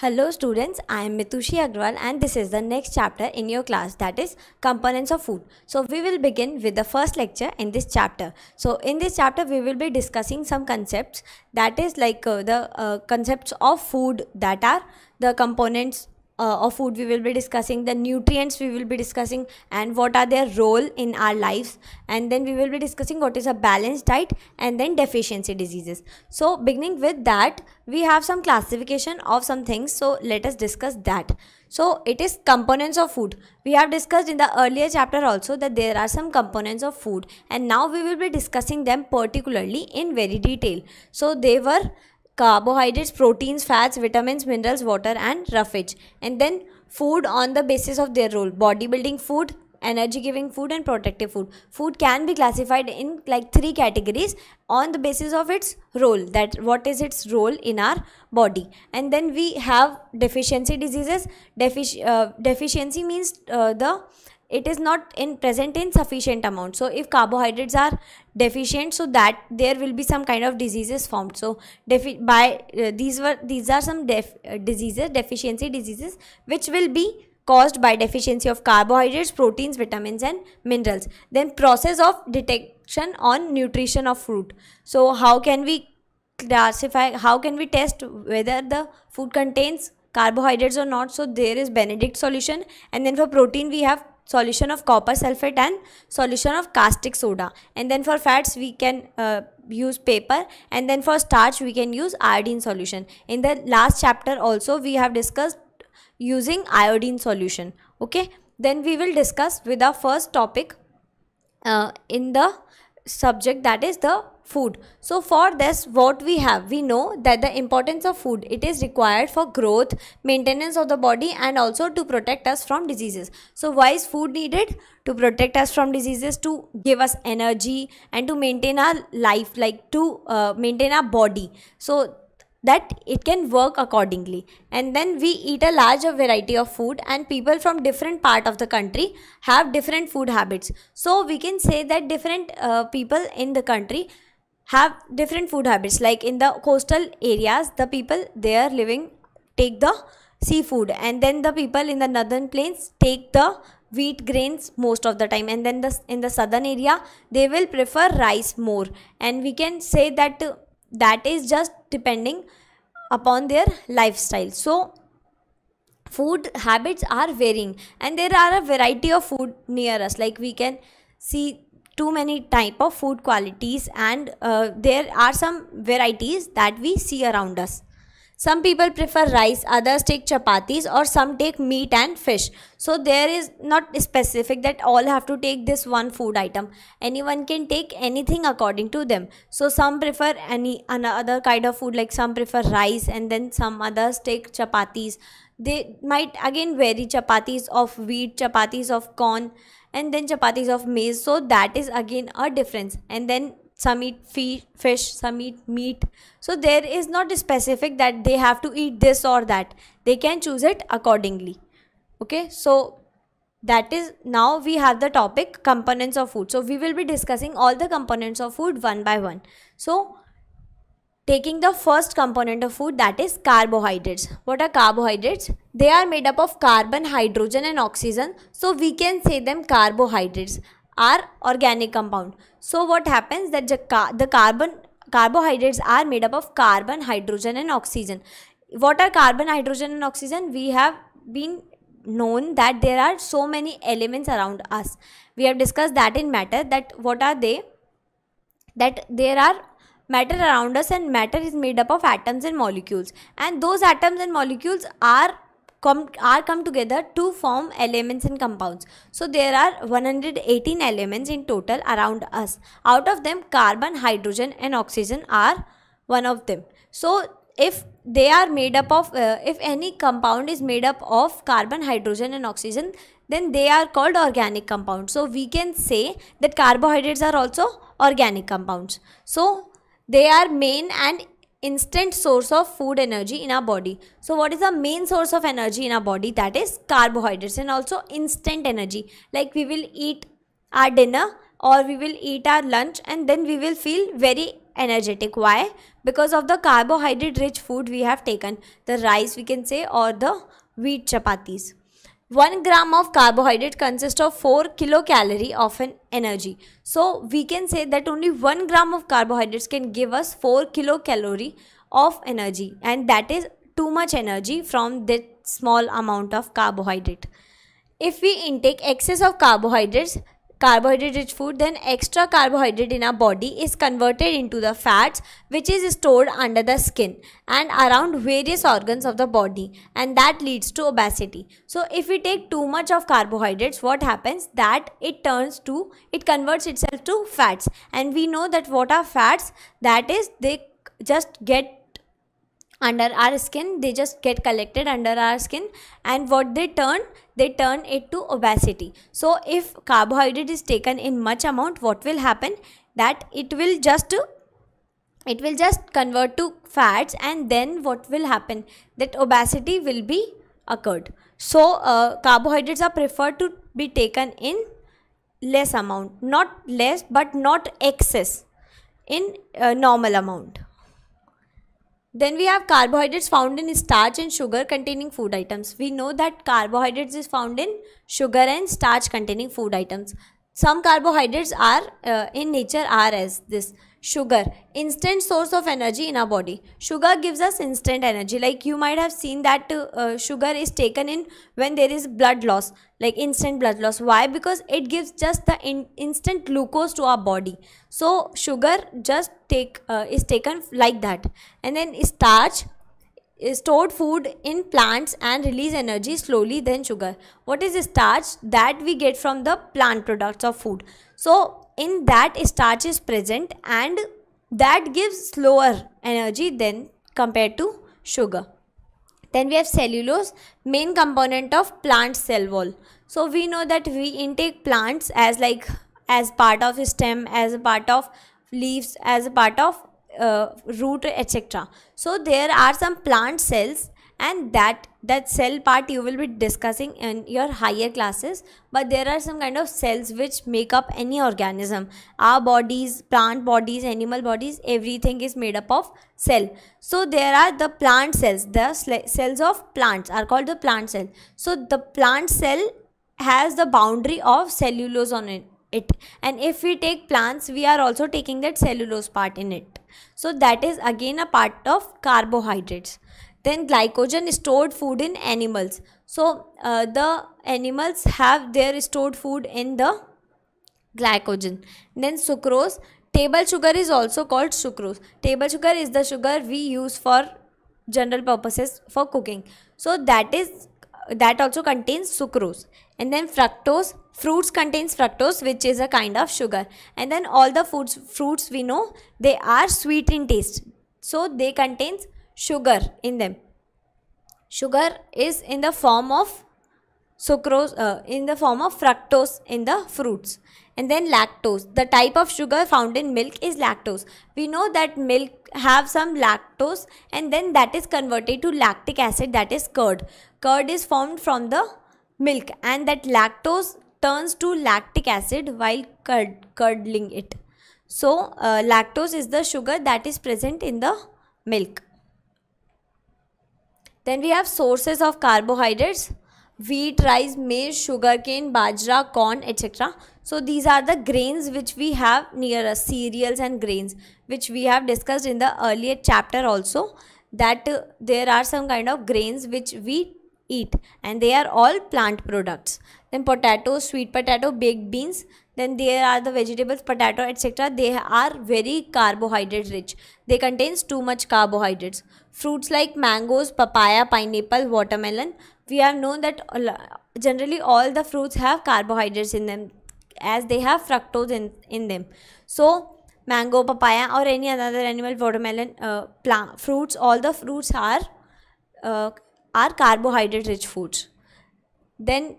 Hello students, I am Mitushi Agrawal and this is the next chapter in your class that is components of food. So we will begin with the first lecture in this chapter. So in this chapter we will be discussing some concepts that is like uh, the uh, concepts of food that are the components uh, of food we will be discussing the nutrients we will be discussing and what are their role in our lives and then we will be discussing what is a balanced diet and then deficiency diseases so beginning with that we have some classification of some things so let us discuss that so it is components of food we have discussed in the earlier chapter also that there are some components of food and now we will be discussing them particularly in very detail so they were carbohydrates, proteins, fats, vitamins, minerals, water, and roughage. And then food on the basis of their role bodybuilding food, energy giving food, and protective food. Food can be classified in like three categories on the basis of its role that what is its role in our body. And then we have deficiency diseases. Defic- uh, deficiency means uh, the it is not in present in sufficient amount so if carbohydrates are deficient so that there will be some kind of diseases formed so by uh, these were these are some def uh, diseases deficiency diseases which will be caused by deficiency of carbohydrates proteins vitamins and minerals then process of detection on nutrition of fruit so how can we classify how can we test whether the food contains carbohydrates or not so there is benedict solution and then for protein we have solution of copper sulfate and solution of caustic soda and then for fats we can uh, use paper and then for starch we can use iodine solution in the last chapter also we have discussed using iodine solution okay then we will discuss with our first topic uh, in the subject that is the food so for this what we have we know that the importance of food it is required for growth maintenance of the body and also to protect us from diseases so why is food needed to protect us from diseases to give us energy and to maintain our life like to uh, maintain our body so that it can work accordingly and then we eat a larger variety of food and people from different part of the country have different food habits so we can say that different uh, people in the country have different food habits like in the coastal areas the people there living take the seafood and then the people in the northern plains take the wheat grains most of the time and then the, in the southern area they will prefer rice more and we can say that uh, that is just depending upon their lifestyle so food habits are varying and there are a variety of food near us like we can see too many type of food qualities and uh, there are some varieties that we see around us. Some people prefer rice, others take chapatis or some take meat and fish. So there is not specific that all have to take this one food item. Anyone can take anything according to them. So some prefer any another kind of food like some prefer rice and then some others take chapatis. They might again vary chapatis of wheat, chapatis of corn and then chapatis of maize so that is again a difference and then some eat fee, fish some eat meat so there is not specific that they have to eat this or that they can choose it accordingly okay so that is now we have the topic components of food so we will be discussing all the components of food one by one so taking the first component of food that is carbohydrates what are carbohydrates they are made up of carbon hydrogen and oxygen so we can say them carbohydrates are organic compound so what happens that the, car the carbon carbohydrates are made up of carbon hydrogen and oxygen what are carbon hydrogen and oxygen we have been known that there are so many elements around us we have discussed that in matter that what are they that there are matter around us and matter is made up of atoms and molecules and those atoms and molecules are come are come together to form elements and compounds so there are 118 elements in total around us out of them carbon hydrogen and oxygen are one of them so if they are made up of uh, if any compound is made up of carbon hydrogen and oxygen then they are called organic compounds so we can say that carbohydrates are also organic compounds so they are main and instant source of food energy in our body. So what is the main source of energy in our body? That is carbohydrates and also instant energy. Like we will eat our dinner or we will eat our lunch and then we will feel very energetic. Why? Because of the carbohydrate rich food we have taken. The rice we can say or the wheat chapatis. 1 gram of carbohydrate consists of 4 kilocalorie of an energy. So we can say that only 1 gram of carbohydrates can give us 4 kilocalorie of energy and that is too much energy from that small amount of carbohydrate. If we intake excess of carbohydrates, carbohydrate rich food then extra carbohydrate in our body is converted into the fats which is stored under the skin and around various organs of the body and that leads to obesity so if we take too much of carbohydrates what happens that it turns to it converts itself to fats and we know that what are fats that is they just get under our skin they just get collected under our skin and what they turn they turn it to obesity so if carbohydrate is taken in much amount what will happen that it will just it will just convert to fats and then what will happen that obesity will be occurred so uh, carbohydrates are preferred to be taken in less amount not less but not excess in uh, normal amount then we have carbohydrates found in starch and sugar containing food items. We know that carbohydrates is found in sugar and starch containing food items. Some carbohydrates are uh, in nature are as this sugar instant source of energy in our body sugar gives us instant energy like you might have seen that uh, sugar is taken in when there is blood loss like instant blood loss why because it gives just the in instant glucose to our body so sugar just take uh, is taken like that and then starch stored food in plants and release energy slowly than sugar what is starch that we get from the plant products of food so in that starch is present and that gives slower energy than compared to sugar. Then we have cellulose, main component of plant cell wall. So we know that we intake plants as like as part of stem, as a part of leaves, as a part of uh, root etc. So there are some plant cells and that that cell part you will be discussing in your higher classes but there are some kind of cells which make up any organism our bodies plant bodies animal bodies everything is made up of cell so there are the plant cells the cells of plants are called the plant cell so the plant cell has the boundary of cellulose on it it and if we take plants we are also taking that cellulose part in it so that is again a part of carbohydrates then glycogen stored food in animals. So uh, the animals have their stored food in the glycogen. Then sucrose. Table sugar is also called sucrose. Table sugar is the sugar we use for general purposes for cooking. So that is that also contains sucrose and then fructose fruits contains fructose which is a kind of sugar and then all the foods fruits we know they are sweet in taste so they contains sugar in them sugar is in the form of sucrose uh, in the form of fructose in the fruits and then lactose the type of sugar found in milk is lactose we know that milk have some lactose and then that is converted to lactic acid that is curd curd is formed from the milk and that lactose turns to lactic acid while curd, curdling it so uh, lactose is the sugar that is present in the milk then we have sources of carbohydrates wheat, rice, maize, sugarcane, bajra, corn, etc. So these are the grains which we have near us, cereals and grains, which we have discussed in the earlier chapter also that uh, there are some kind of grains which we eat and they are all plant products. Then potato, sweet potato, baked beans, then there are the vegetables potato etc they are very carbohydrate rich they contains too much carbohydrates fruits like mangoes papaya pineapple watermelon we have known that generally all the fruits have carbohydrates in them as they have fructose in, in them so mango papaya or any another animal watermelon uh, plant fruits all the fruits are uh, are carbohydrate rich foods then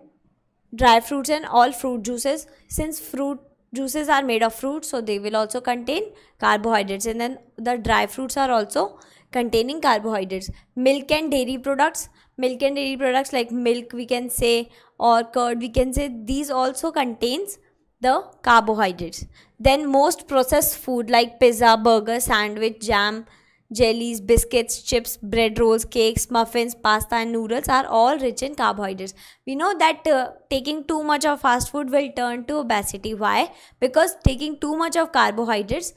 dry fruits and all fruit juices since fruit juices are made of fruit, so they will also contain carbohydrates and then the dry fruits are also containing carbohydrates milk and dairy products milk and dairy products like milk we can say or curd we can say these also contains the carbohydrates then most processed food like pizza burger sandwich jam jellies, biscuits, chips, bread rolls, cakes, muffins, pasta, and noodles are all rich in carbohydrates. We know that uh, taking too much of fast food will turn to obesity. Why? Because taking too much of carbohydrates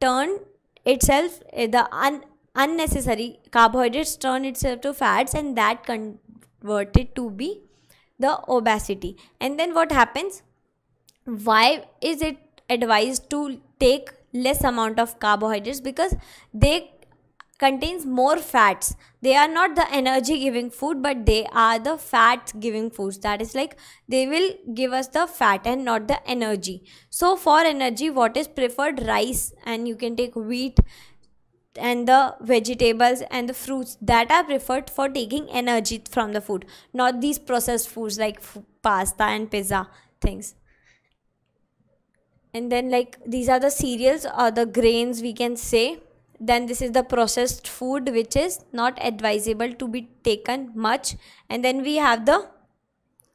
turn itself eh, the un- unnecessary carbohydrates turn itself to fats and that converted to be the obesity and then what happens why is it advised to take less amount of carbohydrates because they contains more fats they are not the energy giving food but they are the fat giving foods that is like they will give us the fat and not the energy so for energy what is preferred rice and you can take wheat and the vegetables and the fruits that are preferred for taking energy from the food not these processed foods like pasta and pizza things and then like these are the cereals or the grains we can say then this is the processed food which is not advisable to be taken much and then we have the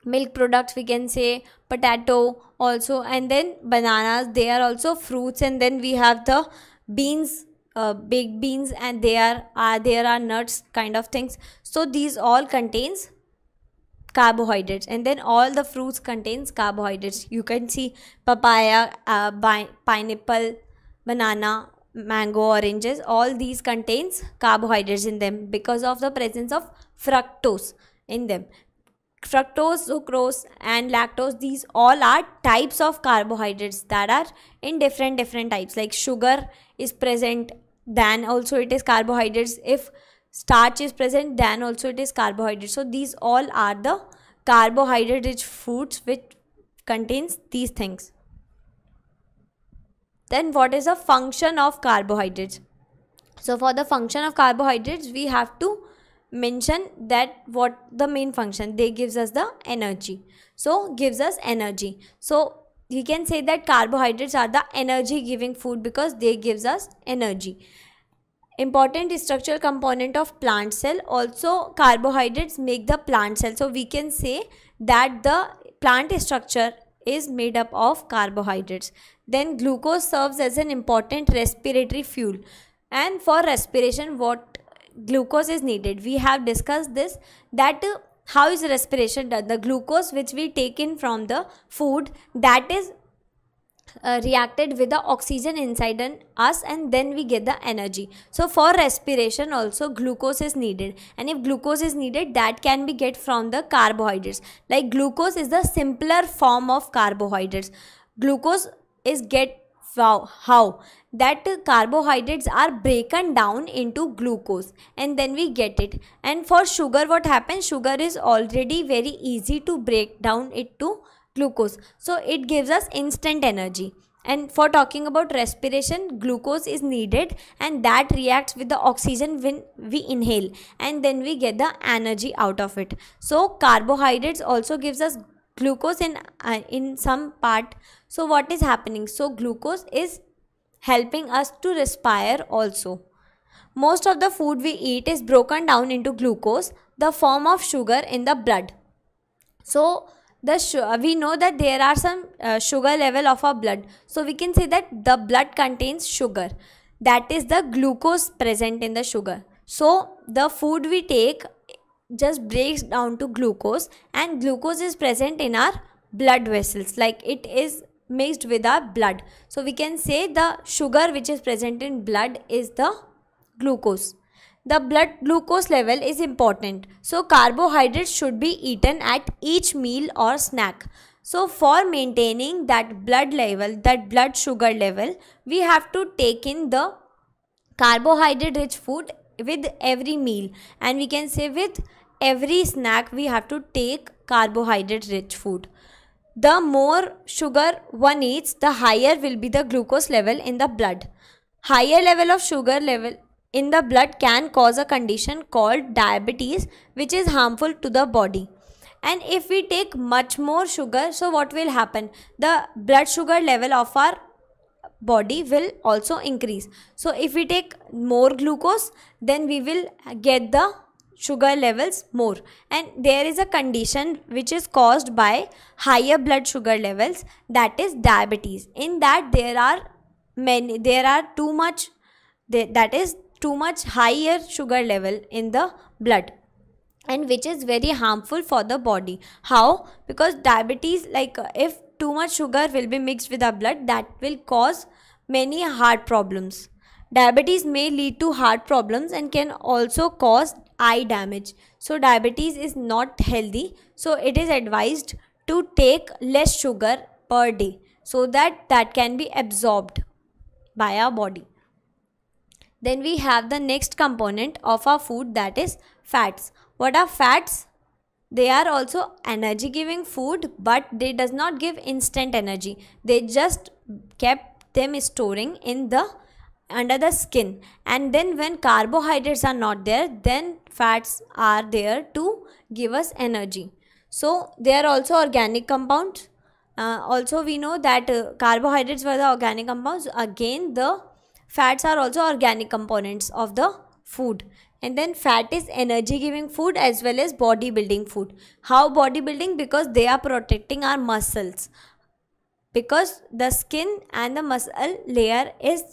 milk products we can say potato also and then bananas they are also fruits and then we have the beans uh, baked beans and they are, are there are nuts kind of things so these all contains carbohydrates and then all the fruits contains carbohydrates you can see papaya uh, pineapple banana mango oranges all these contains carbohydrates in them because of the presence of fructose in them fructose sucrose and lactose these all are types of carbohydrates that are in different different types like sugar is present then also it is carbohydrates if starch is present then also it is carbohydrates so these all are the carbohydrate rich foods which contains these things then what is the function of carbohydrates? So for the function of carbohydrates, we have to mention that what the main function they gives us the energy so gives us energy so we can say that carbohydrates are the energy giving food because they gives us energy important structural component of plant cell also carbohydrates make the plant cell so we can say that the plant structure is made up of carbohydrates. Then glucose serves as an important respiratory fuel. And for respiration, what glucose is needed? We have discussed this that uh, how is respiration done? The glucose which we take in from the food that is uh, reacted with the oxygen inside in us and then we get the energy so for respiration also glucose is needed and if glucose is needed that can be get from the carbohydrates like glucose is the simpler form of carbohydrates glucose is get wow how that carbohydrates are broken down into glucose and then we get it and for sugar what happens sugar is already very easy to break down it to glucose. So it gives us instant energy. And for talking about respiration, glucose is needed and that reacts with the oxygen when we inhale and then we get the energy out of it. So carbohydrates also gives us glucose in, uh, in some part. So what is happening? So glucose is helping us to respire also. Most of the food we eat is broken down into glucose, the form of sugar in the blood. So the uh, we know that there are some uh, sugar level of our blood so we can say that the blood contains sugar that is the glucose present in the sugar so the food we take just breaks down to glucose and glucose is present in our blood vessels like it is mixed with our blood so we can say the sugar which is present in blood is the glucose the blood glucose level is important. So carbohydrates should be eaten at each meal or snack. So for maintaining that blood level, that blood sugar level, we have to take in the carbohydrate rich food with every meal and we can say with every snack we have to take carbohydrate rich food. The more sugar one eats, the higher will be the glucose level in the blood. Higher level of sugar level in the blood can cause a condition called diabetes which is harmful to the body and if we take much more sugar so what will happen the blood sugar level of our body will also increase so if we take more glucose then we will get the sugar levels more and there is a condition which is caused by higher blood sugar levels that is diabetes in that there are many there are too much that is too much higher sugar level in the blood and which is very harmful for the body how because diabetes like uh, if too much sugar will be mixed with our blood that will cause many heart problems diabetes may lead to heart problems and can also cause eye damage so diabetes is not healthy so it is advised to take less sugar per day so that that can be absorbed by our body then we have the next component of our food that is fats. What are fats? They are also energy giving food but they does not give instant energy. They just kept them storing in the under the skin and then when carbohydrates are not there then fats are there to give us energy. So they are also organic compounds. Uh, also we know that uh, carbohydrates were the organic compounds. Again the Fats are also organic components of the food. And then fat is energy giving food as well as body building food. How body building? Because they are protecting our muscles. Because the skin and the muscle layer is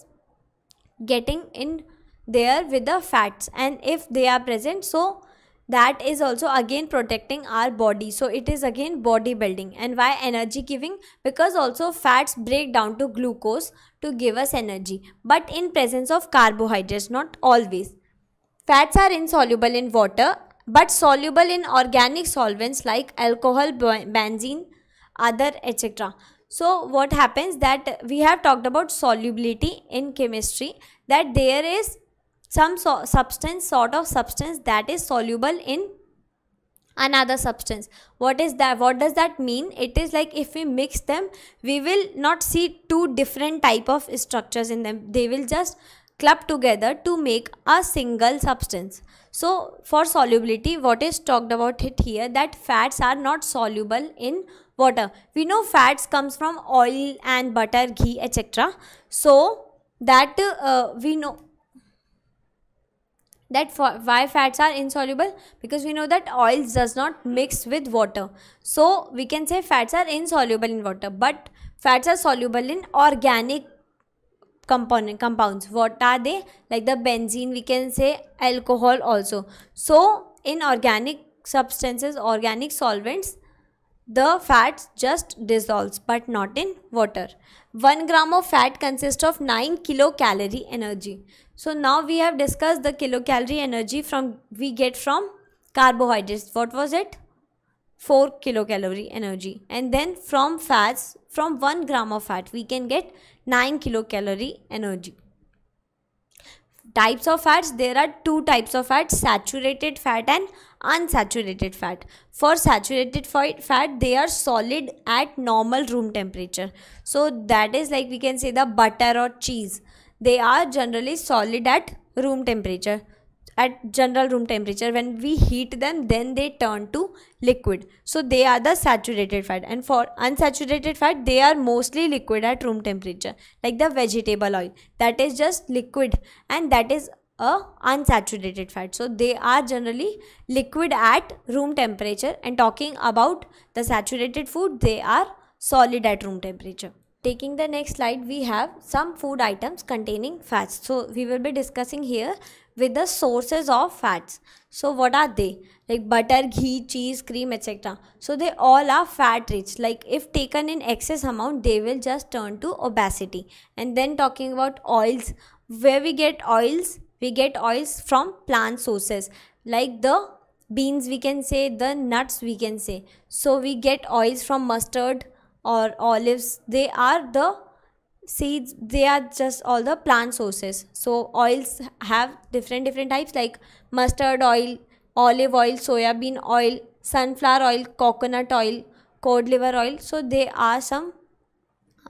getting in there with the fats and if they are present so that is also again protecting our body so it is again bodybuilding and why energy giving because also fats break down to glucose to give us energy but in presence of carbohydrates not always fats are insoluble in water but soluble in organic solvents like alcohol benzene other etc so what happens that we have talked about solubility in chemistry that there is some so substance sort of substance that is soluble in another substance what is that what does that mean it is like if we mix them we will not see two different type of structures in them they will just club together to make a single substance so for solubility what is talked about it here that fats are not soluble in water we know fats comes from oil and butter ghee etc so that uh, we know that why fats are insoluble because we know that oils does not mix with water so we can say fats are insoluble in water but fats are soluble in organic component compounds what are they like the benzene we can say alcohol also so in organic substances organic solvents the fats just dissolves but not in water. 1 gram of fat consists of 9 kilocalorie energy. So now we have discussed the kilocalorie energy from we get from carbohydrates. What was it? 4 kilocalorie energy. And then from fats, from 1 gram of fat, we can get 9 kilocalorie energy types of fats there are two types of fats: saturated fat and unsaturated fat for saturated fat they are solid at normal room temperature so that is like we can say the butter or cheese they are generally solid at room temperature at general room temperature when we heat them then they turn to liquid so they are the saturated fat and for unsaturated fat they are mostly liquid at room temperature like the vegetable oil that is just liquid and that is a unsaturated fat so they are generally liquid at room temperature and talking about the saturated food they are solid at room temperature Taking the next slide, we have some food items containing fats. So we will be discussing here with the sources of fats. So what are they? Like butter, ghee, cheese, cream, etc. So they all are fat rich. Like if taken in excess amount, they will just turn to obesity. And then talking about oils, where we get oils? We get oils from plant sources like the beans we can say, the nuts we can say. So we get oils from mustard, or olives they are the seeds they are just all the plant sources so oils have different different types like mustard oil olive oil soya bean oil sunflower oil coconut oil cod liver oil so they are some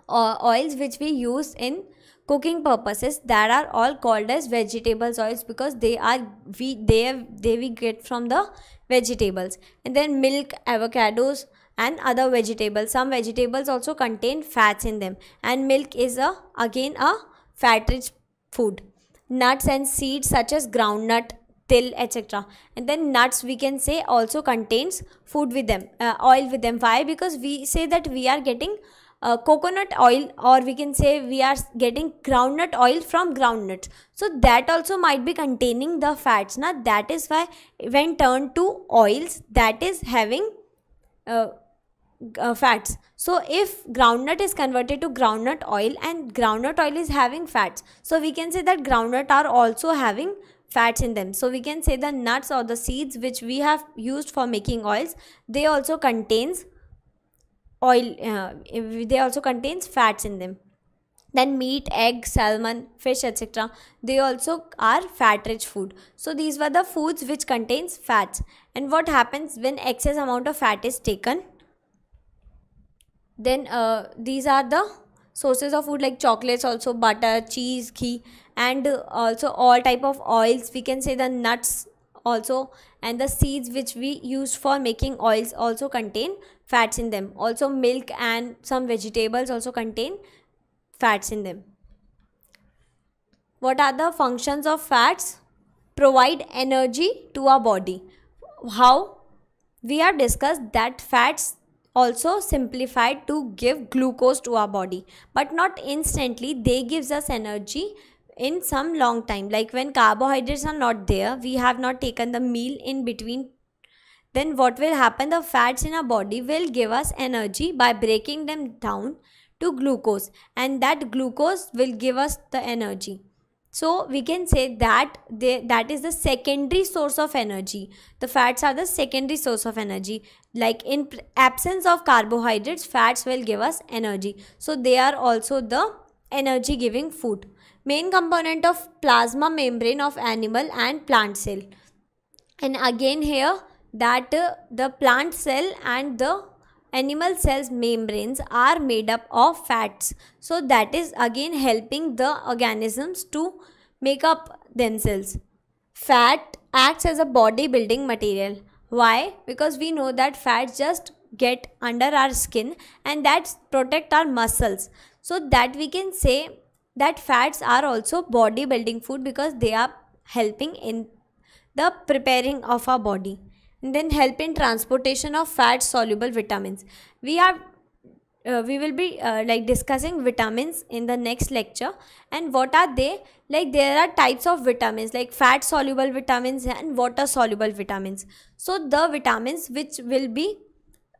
uh, oils which we use in cooking purposes that are all called as vegetables oils because they are we they they we get from the vegetables and then milk avocados and other vegetables. Some vegetables also contain fats in them and milk is a again a fat rich food. Nuts and seeds such as groundnut, till etc. And then nuts we can say also contains food with them, uh, oil with them. Why? Because we say that we are getting uh, coconut oil or we can say we are getting groundnut oil from groundnuts so that also might be containing the fats now that is why when turned to oils that is having uh, uh, fats so if groundnut is converted to groundnut oil and groundnut oil is having fats so we can say that groundnut are also having fats in them so we can say the nuts or the seeds which we have used for making oils they also contains oil uh, they also contains fats in them then meat egg salmon fish etc they also are fat rich food so these were the foods which contains fats and what happens when excess amount of fat is taken then uh, these are the sources of food like chocolates also butter cheese ghee and also all type of oils we can say the nuts also and the seeds which we use for making oils also contain fats in them also milk and some vegetables also contain fats in them what are the functions of fats provide energy to our body how we have discussed that fats also simplified to give glucose to our body but not instantly they gives us energy in some long time like when carbohydrates are not there we have not taken the meal in between then what will happen the fats in our body will give us energy by breaking them down to glucose and that glucose will give us the energy so we can say that they, that is the secondary source of energy the fats are the secondary source of energy like in absence of carbohydrates fats will give us energy so they are also the energy giving food main component of plasma membrane of animal and plant cell and again here that uh, the plant cell and the animal cells membranes are made up of fats so that is again helping the organisms to make up themselves fat acts as a body building material why because we know that fats just get under our skin and that protect our muscles so that we can say that fats are also body building food because they are helping in the preparing of our body then help in transportation of fat soluble vitamins we have uh, we will be uh, like discussing vitamins in the next lecture and what are they like there are types of vitamins like fat soluble vitamins and water soluble vitamins so the vitamins which will be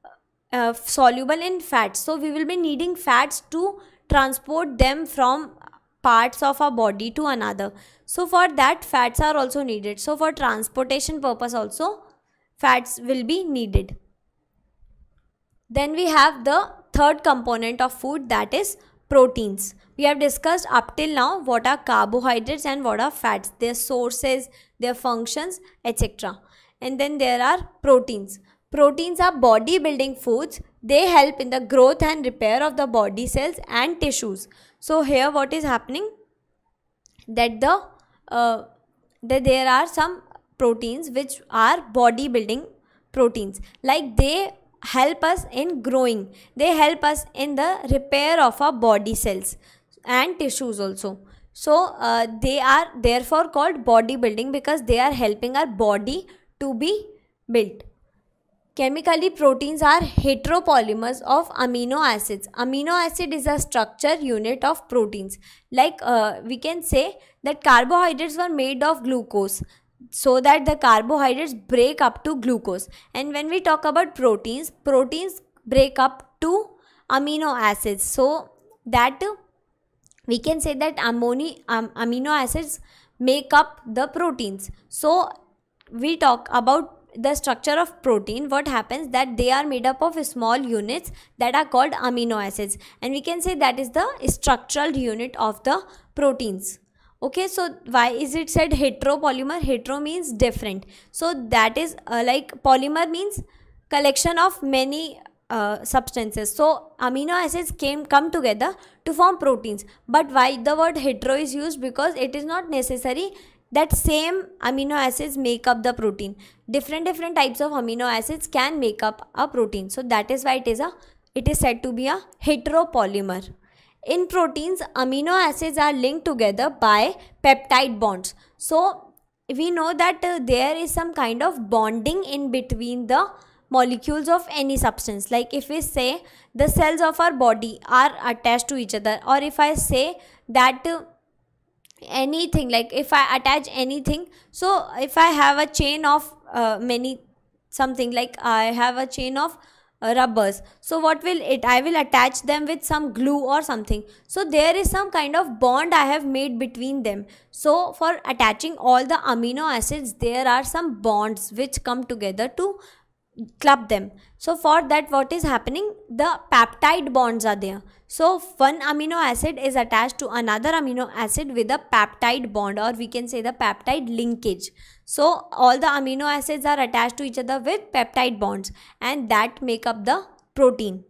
uh, uh soluble in fat so we will be needing fats to transport them from parts of our body to another so for that fats are also needed so for transportation purpose also fats will be needed. Then we have the third component of food that is proteins. We have discussed up till now what are carbohydrates and what are fats, their sources, their functions, etc. And then there are proteins. Proteins are body building foods. They help in the growth and repair of the body cells and tissues. So here what is happening? That the uh, that there are some proteins which are body building proteins like they help us in growing they help us in the repair of our body cells and tissues also so uh, they are therefore called body building because they are helping our body to be built chemically proteins are heteropolymers of amino acids amino acid is a structure unit of proteins like uh, we can say that carbohydrates were made of glucose so that the carbohydrates break up to glucose and when we talk about proteins proteins break up to amino acids so that we can say that amoni, um, amino acids make up the proteins so we talk about the structure of protein what happens that they are made up of small units that are called amino acids and we can say that is the structural unit of the proteins okay so why is it said heteropolymer hetero means different so that is uh, like polymer means collection of many uh, substances so amino acids came come together to form proteins but why the word hetero is used because it is not necessary that same amino acids make up the protein different different types of amino acids can make up a protein so that is why it is a it is said to be a heteropolymer in proteins, amino acids are linked together by peptide bonds. So, we know that uh, there is some kind of bonding in between the molecules of any substance. Like if we say the cells of our body are attached to each other or if I say that uh, anything like if I attach anything. So, if I have a chain of uh, many something like I have a chain of uh, rubbers so what will it i will attach them with some glue or something so there is some kind of bond i have made between them so for attaching all the amino acids there are some bonds which come together to club them so for that what is happening the peptide bonds are there so one amino acid is attached to another amino acid with a peptide bond or we can say the peptide linkage so all the amino acids are attached to each other with peptide bonds and that make up the protein.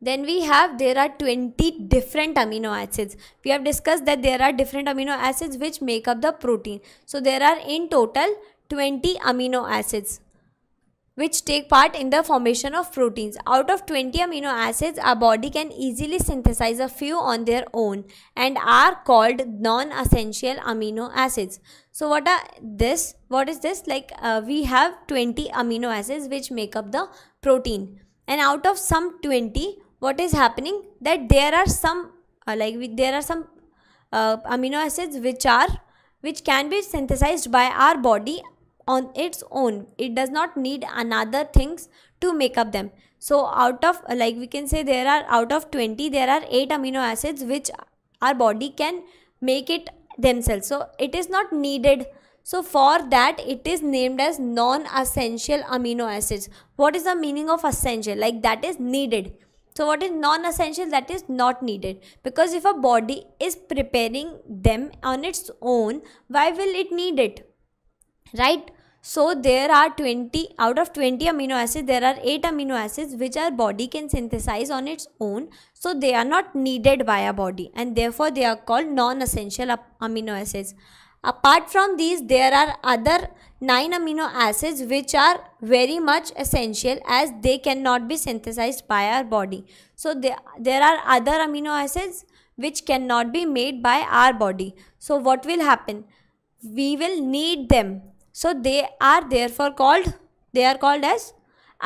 Then we have there are 20 different amino acids. We have discussed that there are different amino acids which make up the protein. So there are in total 20 amino acids which take part in the formation of proteins. Out of 20 amino acids, our body can easily synthesize a few on their own and are called non-essential amino acids. So what are this? What is this? Like uh, we have 20 amino acids which make up the protein. And out of some 20, what is happening? That there are some uh, like we, there are some uh, amino acids which are which can be synthesized by our body on its own it does not need another things to make up them so out of like we can say there are out of 20 there are 8 amino acids which our body can make it themselves so it is not needed so for that it is named as non essential amino acids what is the meaning of essential like that is needed so what is non essential that is not needed because if a body is preparing them on its own why will it need it right so there are 20 out of 20 amino acids there are 8 amino acids which our body can synthesize on its own so they are not needed by our body and therefore they are called non-essential amino acids. Apart from these there are other 9 amino acids which are very much essential as they cannot be synthesized by our body. So there, there are other amino acids which cannot be made by our body. So what will happen? We will need them so they are therefore called, they are called as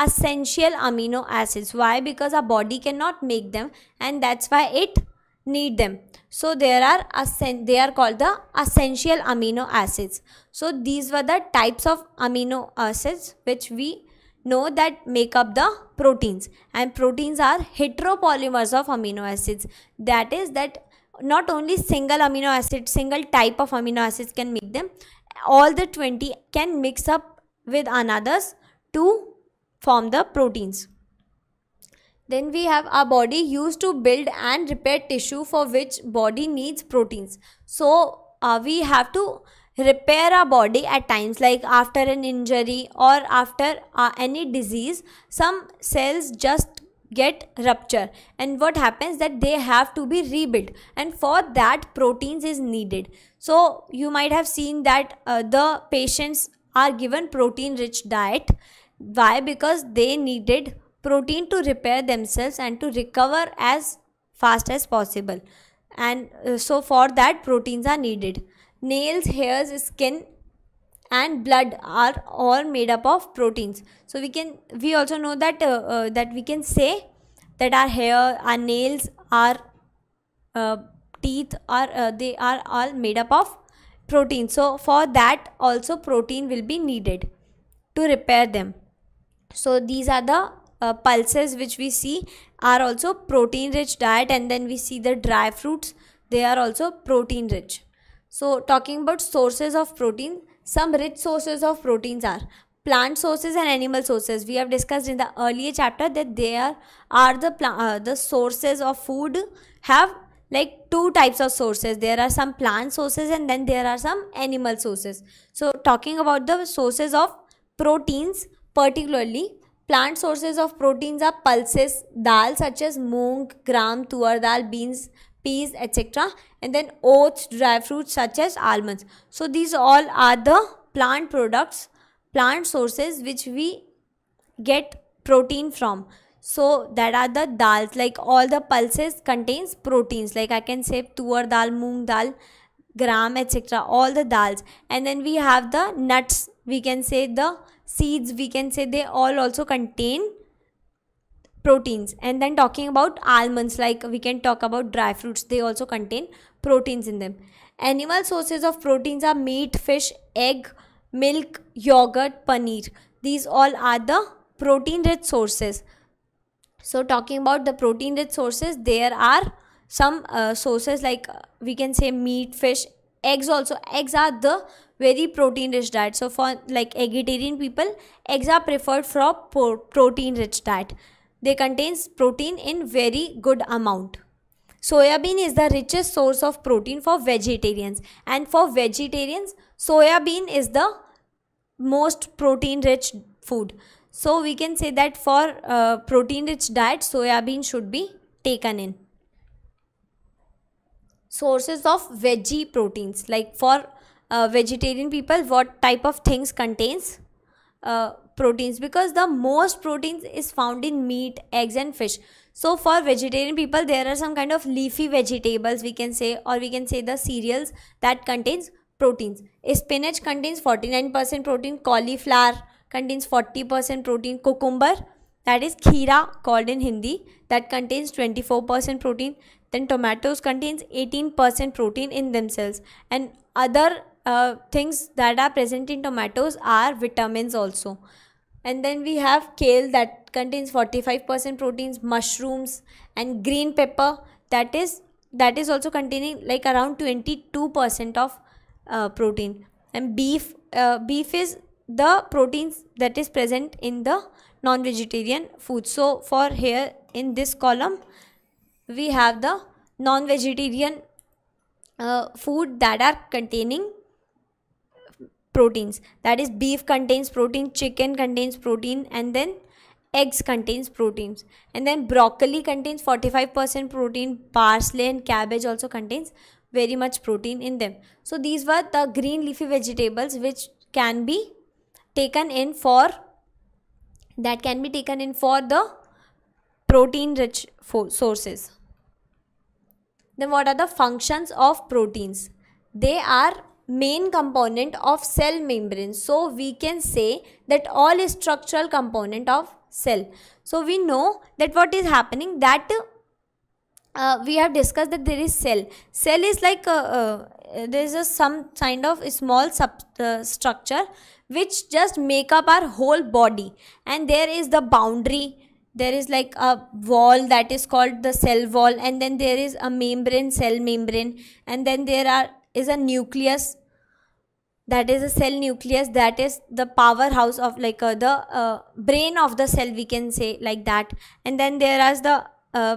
essential amino acids. Why? Because our body cannot make them and that's why it need them. So there are, they are called the essential amino acids. So these were the types of amino acids which we know that make up the proteins and proteins are heteropolymers of amino acids that is that not only single amino acid single type of amino acids can make them all the 20 can mix up with another's to form the proteins. Then we have our body used to build and repair tissue for which body needs proteins. So uh, we have to repair our body at times like after an injury or after uh, any disease. Some cells just get rupture and what happens that they have to be rebuilt and for that proteins is needed so you might have seen that uh, the patients are given protein rich diet why because they needed protein to repair themselves and to recover as fast as possible and uh, so for that proteins are needed nails hairs skin and blood are all made up of proteins so we can we also know that uh, uh, that we can say that our hair our nails our uh, teeth are uh, they are all made up of protein so for that also protein will be needed to repair them so these are the uh, pulses which we see are also protein rich diet and then we see the dry fruits they are also protein rich so talking about sources of protein some rich sources of proteins are plant sources and animal sources. We have discussed in the earlier chapter that there are, the, uh, the sources of food have like two types of sources there are some plant sources and then there are some animal sources so talking about the sources of proteins particularly plant sources of proteins are pulses dal such as moong gram tuar dal beans peas, etc. And then oats, dry fruits such as almonds. So these all are the plant products, plant sources which we get protein from. So that are the dals like all the pulses contains proteins like I can say tuar dal, moong dal, gram etc. All the dals and then we have the nuts we can say the seeds we can say they all also contain proteins and then talking about almonds like we can talk about dry fruits they also contain proteins in them animal sources of proteins are meat fish egg milk yogurt paneer these all are the protein rich sources so talking about the protein rich sources there are some uh, sources like uh, we can say meat fish eggs also eggs are the very protein rich diet so for like vegetarian people eggs are preferred for pro protein rich diet they contains protein in very good amount. Soya bean is the richest source of protein for vegetarians and for vegetarians soya bean is the most protein rich food. So we can say that for uh, protein rich diet soya bean should be taken in. Sources of veggie proteins like for uh, vegetarian people what type of things contains uh, proteins because the most proteins is found in meat eggs and fish so for vegetarian people there are some kind of leafy vegetables we can say or we can say the cereals that contains proteins spinach contains 49% protein cauliflower contains 40% protein cucumber that is khira called in hindi that contains 24% protein then tomatoes contains 18% protein in themselves and other uh, things that are present in tomatoes are vitamins also and then we have kale that contains 45% proteins mushrooms and green pepper that is that is also containing like around 22% of uh, protein and beef uh, beef is the proteins that is present in the non-vegetarian food so for here in this column we have the non-vegetarian uh, food that are containing proteins that is beef contains protein chicken contains protein and then eggs contains proteins and then broccoli contains 45% protein parsley and cabbage also contains very much protein in them so these were the green leafy vegetables which can be taken in for that can be taken in for the protein rich sources then what are the functions of proteins they are main component of cell membrane so we can say that all structural component of cell so we know that what is happening that uh, we have discussed that there is cell cell is like a, there is a some kind of small sub uh, structure which just make up our whole body and there is the boundary there is like a wall that is called the cell wall and then there is a membrane cell membrane and then there are is a nucleus that is a cell nucleus that is the powerhouse of like uh, the uh, brain of the cell we can say like that and then there is the uh,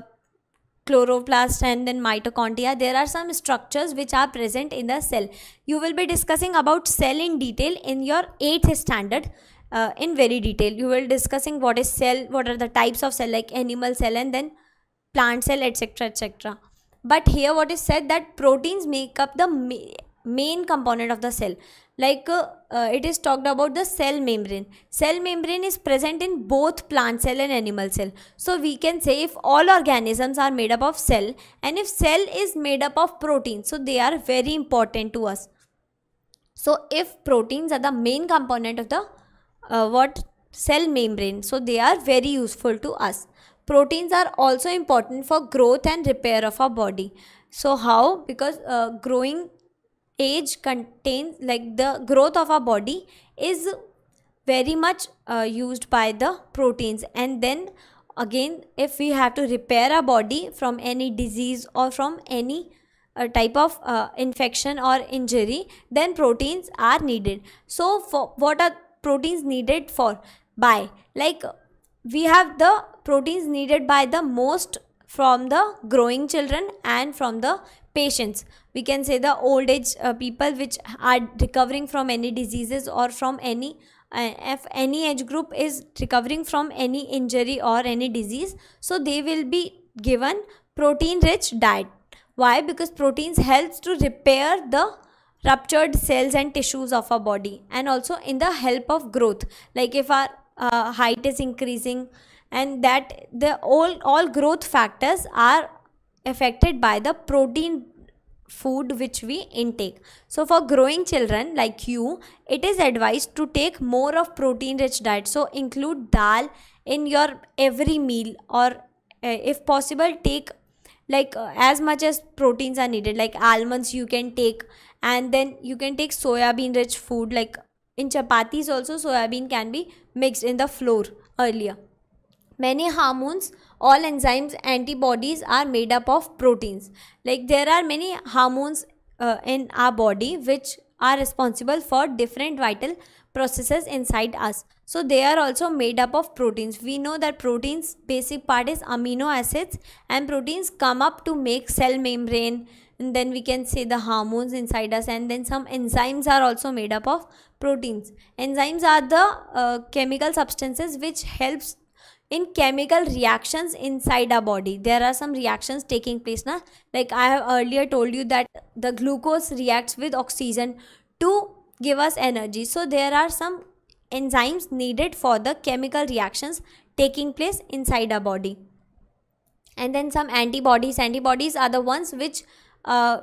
chloroplast and then mitochondria there are some structures which are present in the cell you will be discussing about cell in detail in your 8th standard uh, in very detail you will discussing what is cell what are the types of cell like animal cell and then plant cell etc etc but here what is said that proteins make up the main component of the cell like uh, uh, it is talked about the cell membrane cell membrane is present in both plant cell and animal cell so we can say if all organisms are made up of cell and if cell is made up of protein so they are very important to us so if proteins are the main component of the uh, what cell membrane so they are very useful to us proteins are also important for growth and repair of our body so how because uh, growing age contains like the growth of our body is very much uh, used by the proteins and then again if we have to repair our body from any disease or from any uh, type of uh, infection or injury then proteins are needed so for what are proteins needed for by like we have the proteins needed by the most from the growing children and from the patients we can say the old age uh, people which are recovering from any diseases or from any uh, if any age group is recovering from any injury or any disease so they will be given protein rich diet why because proteins helps to repair the ruptured cells and tissues of our body and also in the help of growth like if our uh, height is increasing and that the all all growth factors are affected by the protein food which we intake. So for growing children like you, it is advised to take more of protein rich diet. So include dal in your every meal or uh, if possible take like uh, as much as proteins are needed like almonds you can take and then you can take soya bean rich food like in chapatis also soya bean can be mixed in the flour earlier. Many hormones all enzymes antibodies are made up of proteins like there are many hormones uh, in our body which are responsible for different vital processes inside us so they are also made up of proteins we know that proteins basic part is amino acids and proteins come up to make cell membrane and then we can say the hormones inside us and then some enzymes are also made up of proteins enzymes are the uh, chemical substances which helps in chemical reactions inside our body there are some reactions taking place na like i have earlier told you that the glucose reacts with oxygen to give us energy so there are some enzymes needed for the chemical reactions taking place inside our body and then some antibodies antibodies are the ones which uh,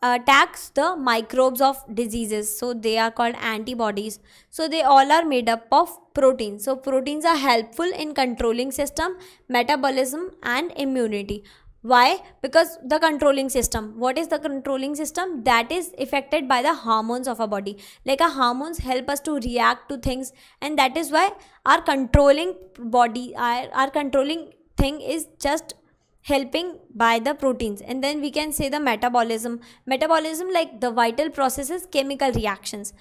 uh, attacks the microbes of diseases so they are called antibodies so they all are made up of proteins so proteins are helpful in controlling system metabolism and immunity why because the controlling system what is the controlling system that is affected by the hormones of our body like our hormones help us to react to things and that is why our controlling body our, our controlling thing is just helping by the proteins and then we can say the metabolism metabolism like the vital processes chemical reactions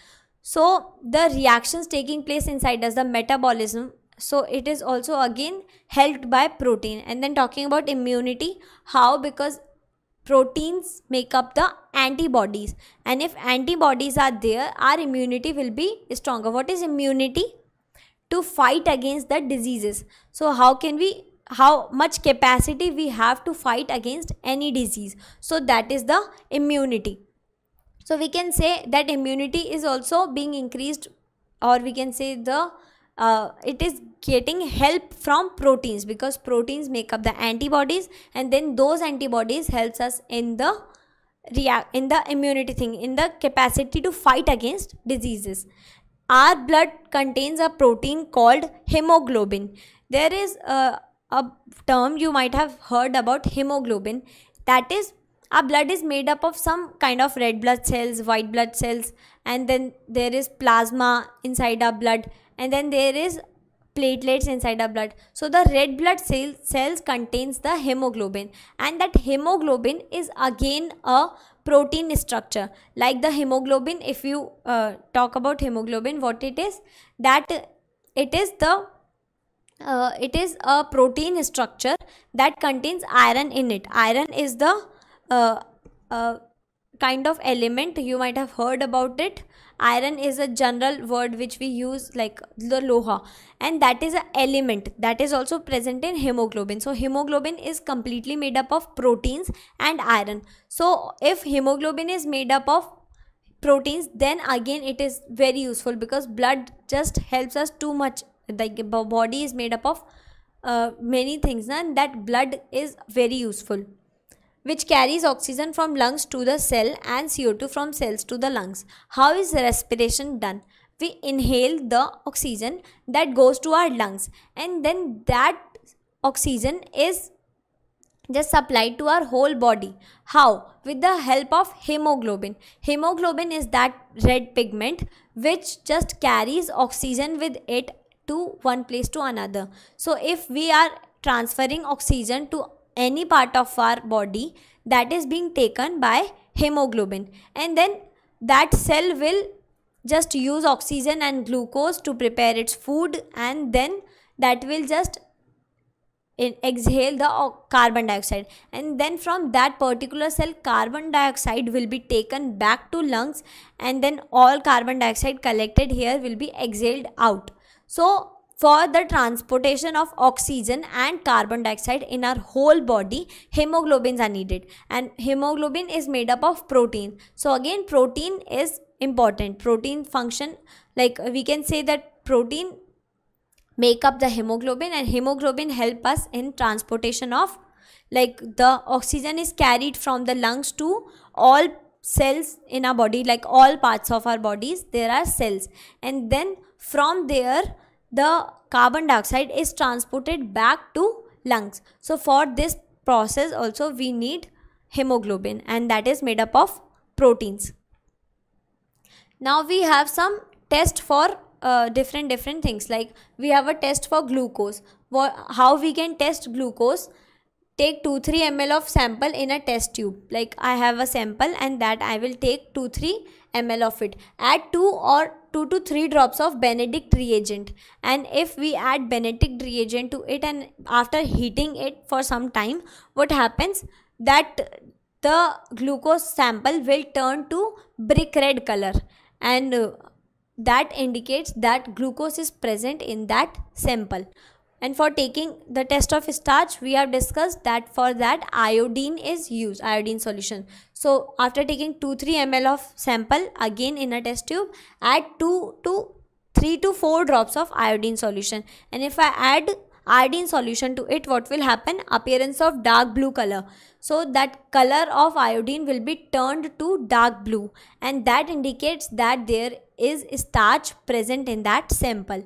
so the reactions taking place inside us the metabolism so it is also again helped by protein and then talking about immunity how because proteins make up the antibodies and if antibodies are there our immunity will be stronger what is immunity to fight against the diseases so how can we how much capacity we have to fight against any disease so that is the immunity so we can say that immunity is also being increased or we can say the uh, it is getting help from proteins because proteins make up the antibodies and then those antibodies helps us in the react in the immunity thing in the capacity to fight against diseases our blood contains a protein called hemoglobin there is uh, a term you might have heard about hemoglobin that is our blood is made up of some kind of red blood cells white blood cells and then there is plasma inside our blood and then there is platelets inside our blood so the red blood cell, cells contains the hemoglobin and that hemoglobin is again a protein structure like the hemoglobin if you uh, talk about hemoglobin what it is that it is the uh, it is a protein structure that contains iron in it iron is the uh, uh, kind of element you might have heard about it iron is a general word which we use like the loha and that is an element that is also present in hemoglobin so hemoglobin is completely made up of proteins and iron so if hemoglobin is made up of proteins then again it is very useful because blood just helps us too much like body is made up of uh, many things and that blood is very useful which carries oxygen from lungs to the cell and CO2 from cells to the lungs. How is respiration done? We inhale the oxygen that goes to our lungs and then that oxygen is just supplied to our whole body. How? With the help of hemoglobin. Hemoglobin is that red pigment which just carries oxygen with it to one place to another. So if we are transferring oxygen to any part of our body that is being taken by hemoglobin and then that cell will just use oxygen and glucose to prepare its food and then that will just exhale the carbon dioxide and then from that particular cell carbon dioxide will be taken back to lungs and then all carbon dioxide collected here will be exhaled out so for the transportation of oxygen and carbon dioxide in our whole body, hemoglobins are needed. And hemoglobin is made up of protein. So again, protein is important. Protein function, like we can say that protein make up the hemoglobin and hemoglobin help us in transportation of like the oxygen is carried from the lungs to all cells in our body like all parts of our bodies there are cells and then from there the carbon dioxide is transported back to lungs. So for this process also we need hemoglobin and that is made up of proteins. Now we have some test for uh, different different things like we have a test for glucose. How we can test glucose? Take 2-3 ml of sample in a test tube. Like I have a sample and that I will take 2-3 ml of it. Add 2 or 2 to 3 drops of Benedict reagent and if we add Benedict reagent to it and after heating it for some time what happens that the glucose sample will turn to brick red color and uh, that indicates that glucose is present in that sample and for taking the test of starch we have discussed that for that iodine is used iodine solution so after taking 2 3 ml of sample again in a test tube add 2 to 3 to 4 drops of iodine solution and if i add iodine solution to it what will happen appearance of dark blue color so that color of iodine will be turned to dark blue and that indicates that there is starch present in that sample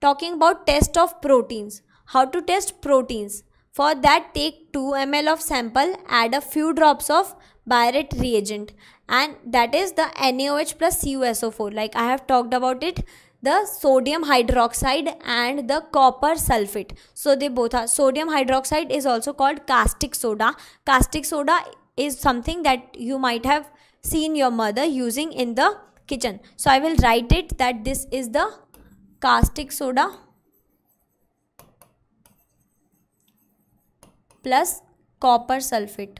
talking about test of proteins how to test proteins for that take 2 ml of sample add a few drops of Barrett reagent and that is the NaOH plus CuSO4 like I have talked about it the sodium hydroxide and the copper sulfate so they both are sodium hydroxide is also called caustic soda caustic soda is something that you might have seen your mother using in the kitchen so I will write it that this is the caustic soda plus copper sulfate.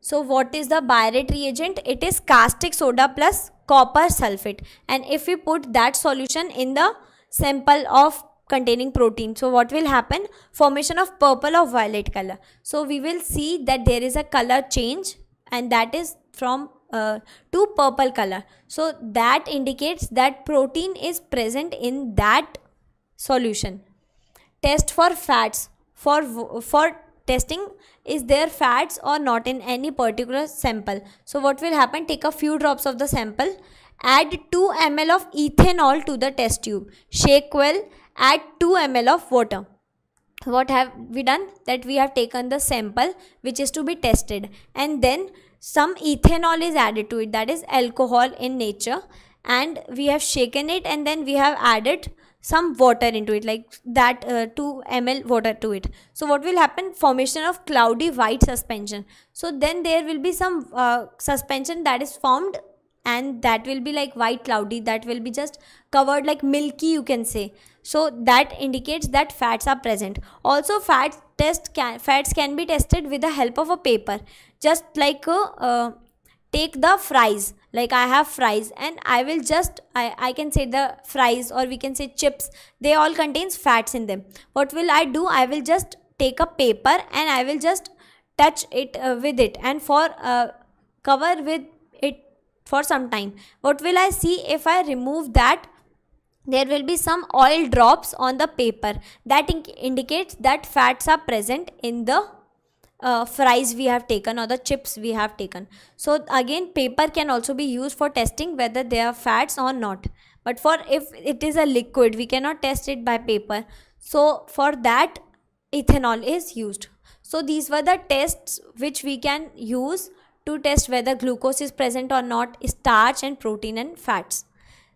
So what is the Biret reagent? It is caustic soda plus copper sulfate and if we put that solution in the sample of containing protein. So what will happen? Formation of purple or violet color. So we will see that there is a color change and that is from uh, to purple color. So that indicates that protein is present in that solution. Test for fats. For, for testing is there fats or not in any particular sample. So what will happen? Take a few drops of the sample. Add 2 ml of ethanol to the test tube. Shake well. Add 2 ml of water what have we done that we have taken the sample which is to be tested and then some ethanol is added to it that is alcohol in nature and we have shaken it and then we have added some water into it like that uh, 2 ml water to it so what will happen formation of cloudy white suspension so then there will be some uh, suspension that is formed and that will be like white cloudy that will be just covered like milky you can say so that indicates that fats are present. Also fat test can, fats can be tested with the help of a paper. Just like uh, uh, take the fries like i have fries and i will just I, I can say the fries or we can say chips they all contains fats in them what will i do i will just take a paper and i will just touch it uh, with it and for uh, cover with it for some time what will i see if i remove that there will be some oil drops on the paper that indicates that fats are present in the uh, fries we have taken or the chips we have taken. So again paper can also be used for testing whether they are fats or not. But for if it is a liquid we cannot test it by paper. So for that ethanol is used. So these were the tests which we can use to test whether glucose is present or not, starch and protein and fats.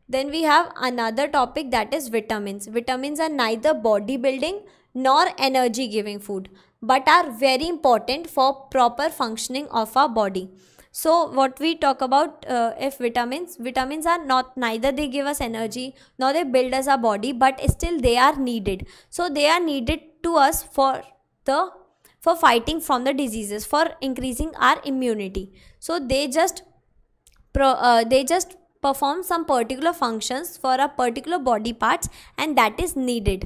Then we have another topic that is vitamins. Vitamins are neither bodybuilding nor energy giving food but are very important for proper functioning of our body. So what we talk about uh, if vitamins, vitamins are not neither they give us energy nor they build us our body but still they are needed. So they are needed to us for the for fighting from the diseases for increasing our immunity. So they just pro, uh, they just perform some particular functions for a particular body parts and that is needed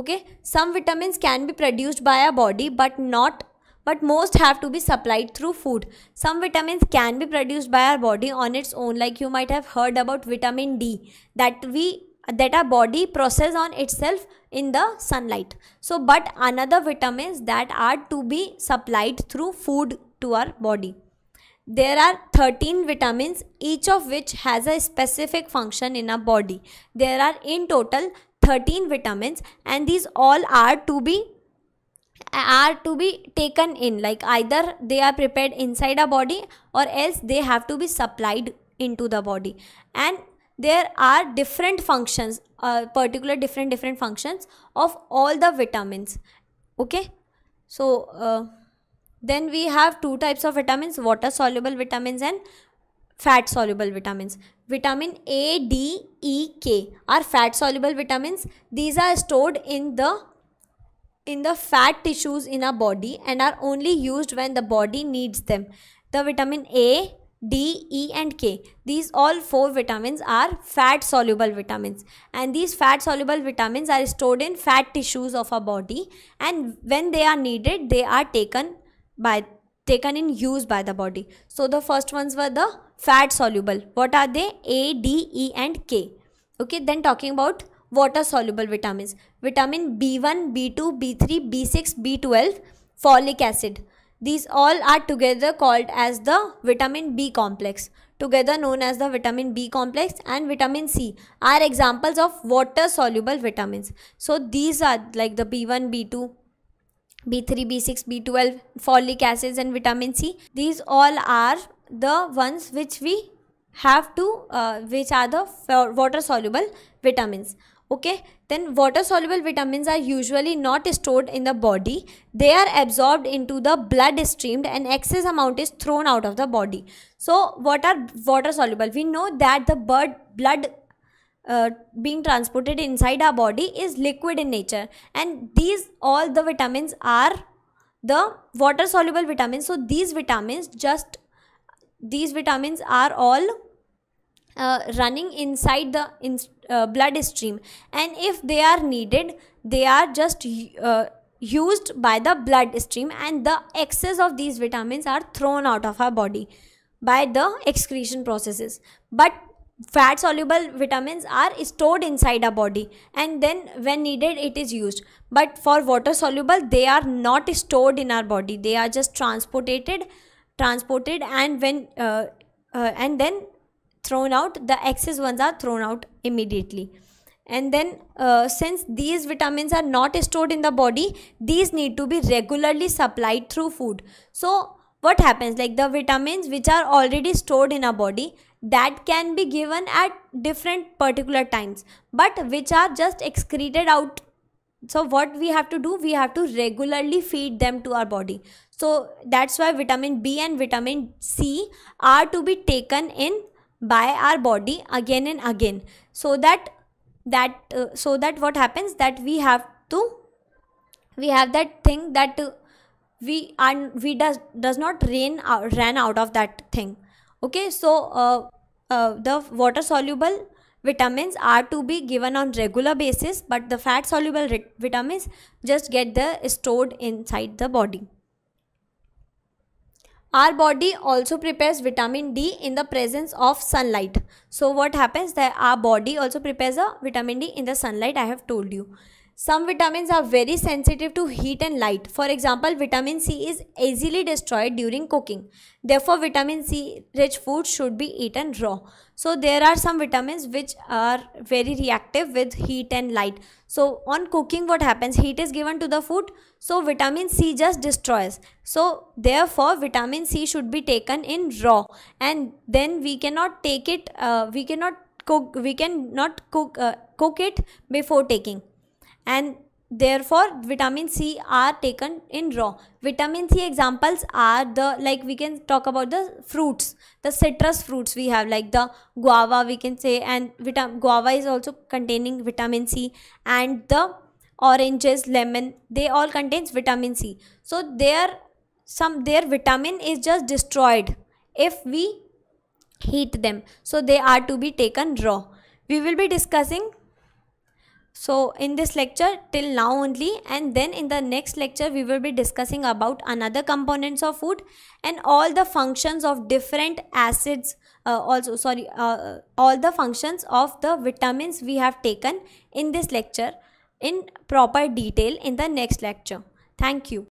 okay some vitamins can be produced by our body but not but most have to be supplied through food some vitamins can be produced by our body on its own like you might have heard about vitamin d that we that our body process on itself in the sunlight so but another vitamins that are to be supplied through food to our body there are 13 vitamins each of which has a specific function in our body there are in total 13 vitamins and these all are to be are to be taken in like either they are prepared inside our body or else they have to be supplied into the body and there are different functions uh, particular different different functions of all the vitamins okay so uh, then we have two types of vitamins water soluble vitamins and fat soluble vitamins vitamin a d e k are fat soluble vitamins these are stored in the in the fat tissues in our body and are only used when the body needs them the vitamin a D, E and K. These all four vitamins are fat soluble vitamins and these fat soluble vitamins are stored in fat tissues of our body and when they are needed they are taken by taken in use by the body. So the first ones were the fat soluble. What are they? A, D, E and K. Okay, then talking about water soluble vitamins. Vitamin B1, B2, B3, B6, B12, folic acid. These all are together called as the vitamin B complex, together known as the vitamin B complex and vitamin C are examples of water soluble vitamins. So these are like the B1, B2, B3, B6, B12, folic acids and vitamin C. These all are the ones which we have to, uh, which are the water soluble vitamins. Okay, then water soluble vitamins are usually not stored in the body. They are absorbed into the blood stream,ed and excess amount is thrown out of the body. So what are water soluble? We know that the blood uh, being transported inside our body is liquid in nature and these all the vitamins are the water soluble vitamins so these vitamins just these vitamins are all uh, running inside the in, uh, blood stream and if they are needed they are just uh, used by the blood stream and the excess of these vitamins are thrown out of our body by the excretion processes but fat soluble vitamins are stored inside our body and then when needed it is used but for water soluble they are not stored in our body they are just transported transported and when uh, uh, and then thrown out the excess ones are thrown out immediately and then uh, since these vitamins are not stored in the body these need to be regularly supplied through food so what happens like the vitamins which are already stored in our body that can be given at different particular times but which are just excreted out so what we have to do we have to regularly feed them to our body so that's why vitamin b and vitamin c are to be taken in by our body again and again so that that uh, so that what happens that we have to we have that thing that uh, we and we does does not rain out, uh, ran out of that thing okay so uh, uh, the water soluble vitamins are to be given on regular basis but the fat soluble vitamins just get the stored inside the body our body also prepares vitamin d in the presence of sunlight so what happens that our body also prepares a vitamin d in the sunlight i have told you some vitamins are very sensitive to heat and light. For example, vitamin C is easily destroyed during cooking. Therefore, vitamin C rich food should be eaten raw. So, there are some vitamins which are very reactive with heat and light. So, on cooking what happens? Heat is given to the food. So, vitamin C just destroys. So, therefore, vitamin C should be taken in raw. And then we cannot take it, uh, we cannot cook, we cannot cook, uh, cook it before taking and therefore vitamin c are taken in raw vitamin c examples are the like we can talk about the fruits the citrus fruits we have like the guava we can say and vitam guava is also containing vitamin c and the oranges lemon they all contains vitamin c so their some their vitamin is just destroyed if we heat them so they are to be taken raw we will be discussing so in this lecture till now only and then in the next lecture we will be discussing about another components of food and all the functions of different acids uh, also sorry uh, uh all the functions of the vitamins we have taken in this lecture in proper detail in the next lecture. Thank you.